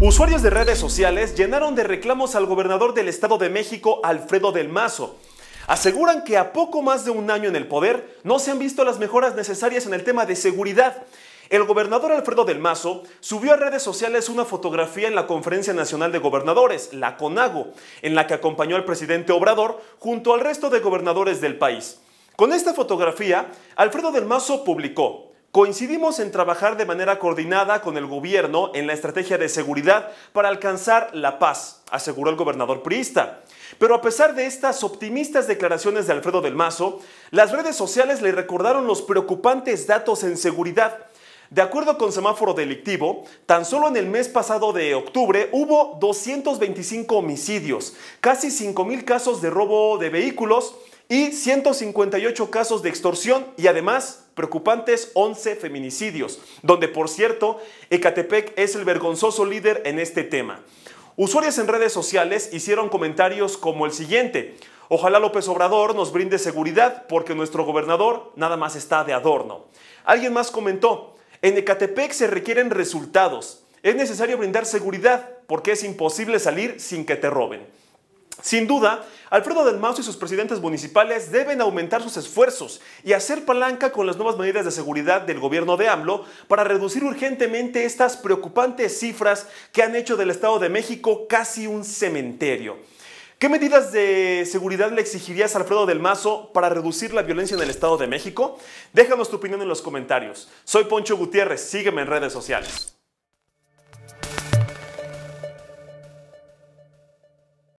Usuarios de redes sociales llenaron de reclamos al gobernador del Estado de México, Alfredo del Mazo. Aseguran que a poco más de un año en el poder no se han visto las mejoras necesarias en el tema de seguridad. El gobernador Alfredo del Mazo subió a redes sociales una fotografía en la Conferencia Nacional de Gobernadores, la CONAGO, en la que acompañó al presidente Obrador junto al resto de gobernadores del país. Con esta fotografía, Alfredo del Mazo publicó, Coincidimos en trabajar de manera coordinada con el gobierno en la estrategia de seguridad para alcanzar la paz, aseguró el gobernador priista. Pero a pesar de estas optimistas declaraciones de Alfredo del Mazo, las redes sociales le recordaron los preocupantes datos en seguridad. De acuerdo con Semáforo Delictivo, tan solo en el mes pasado de octubre hubo 225 homicidios, casi 5.000 casos de robo de vehículos, y 158 casos de extorsión y además preocupantes 11 feminicidios, donde por cierto Ecatepec es el vergonzoso líder en este tema. Usuarios en redes sociales hicieron comentarios como el siguiente, ojalá López Obrador nos brinde seguridad porque nuestro gobernador nada más está de adorno. Alguien más comentó, en Ecatepec se requieren resultados, es necesario brindar seguridad porque es imposible salir sin que te roben. Sin duda, Alfredo del Mazo y sus presidentes municipales deben aumentar sus esfuerzos y hacer palanca con las nuevas medidas de seguridad del gobierno de AMLO para reducir urgentemente estas preocupantes cifras que han hecho del Estado de México casi un cementerio. ¿Qué medidas de seguridad le exigirías a Alfredo del Mazo para reducir la violencia en el Estado de México? Déjanos tu opinión en los comentarios. Soy Poncho Gutiérrez, sígueme en redes sociales.